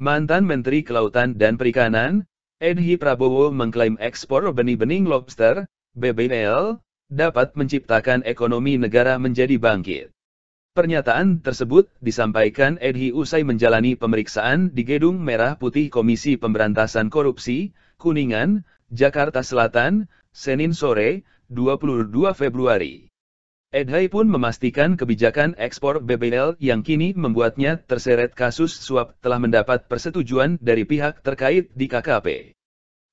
Mantan Menteri Kelautan dan Perikanan, Edi Prabowo mengklaim ekspor benih-benih lobster, BBL, dapat menciptakan ekonomi negara menjadi bangkit. Pernyataan tersebut disampaikan Edi usai menjalani pemeriksaan di Gedung Merah Putih Komisi Pemberantasan Korupsi, Kuningan, Jakarta Selatan, Senin sore, 22 Februari. Edhai pun memastikan kebijakan ekspor BBL yang kini membuatnya terseret kasus suap telah mendapat persetujuan dari pihak terkait di KKP.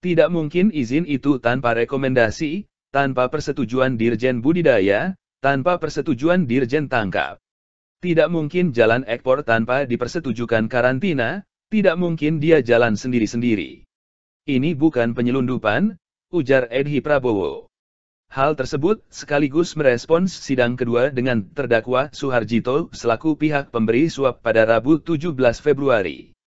Tidak mungkin izin itu tanpa rekomendasi, tanpa persetujuan Dirjen Budidaya, tanpa persetujuan Dirjen Tangkap. Tidak mungkin jalan ekspor tanpa dipersetujukan karantina, tidak mungkin dia jalan sendiri-sendiri. Ini bukan penyelundupan, ujar Edhi Prabowo. Hal tersebut sekaligus merespons sidang kedua dengan terdakwa Suharjito selaku pihak pemberi suap pada Rabu 17 Februari.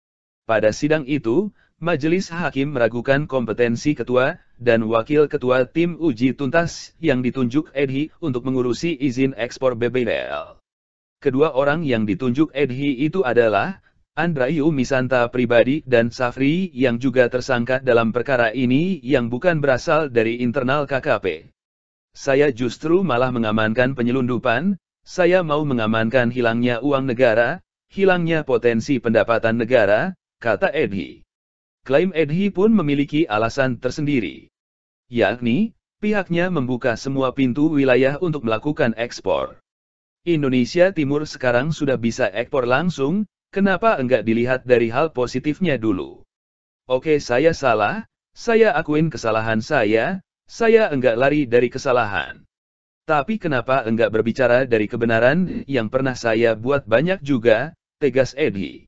Pada sidang itu, Majelis Hakim meragukan kompetensi ketua dan wakil ketua tim uji tuntas yang ditunjuk Edhi untuk mengurusi izin ekspor BBL. Kedua orang yang ditunjuk Edhi itu adalah Andrayu Misanta pribadi dan Safri yang juga tersangka dalam perkara ini yang bukan berasal dari internal KKP saya justru malah mengamankan penyelundupan, saya mau mengamankan hilangnya uang negara, hilangnya potensi pendapatan negara, kata Edhi. Klaim Edhi pun memiliki alasan tersendiri. Yakni, pihaknya membuka semua pintu wilayah untuk melakukan ekspor. Indonesia Timur sekarang sudah bisa ekspor langsung, kenapa enggak dilihat dari hal positifnya dulu? Oke saya salah, saya akuin kesalahan saya, saya enggak lari dari kesalahan. Tapi kenapa enggak berbicara dari kebenaran yang pernah saya buat banyak juga, tegas Edi.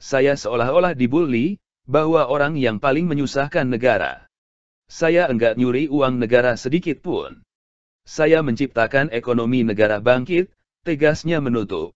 Saya seolah-olah dibully, bahwa orang yang paling menyusahkan negara. Saya enggak nyuri uang negara sedikit pun. Saya menciptakan ekonomi negara bangkit, tegasnya menutup.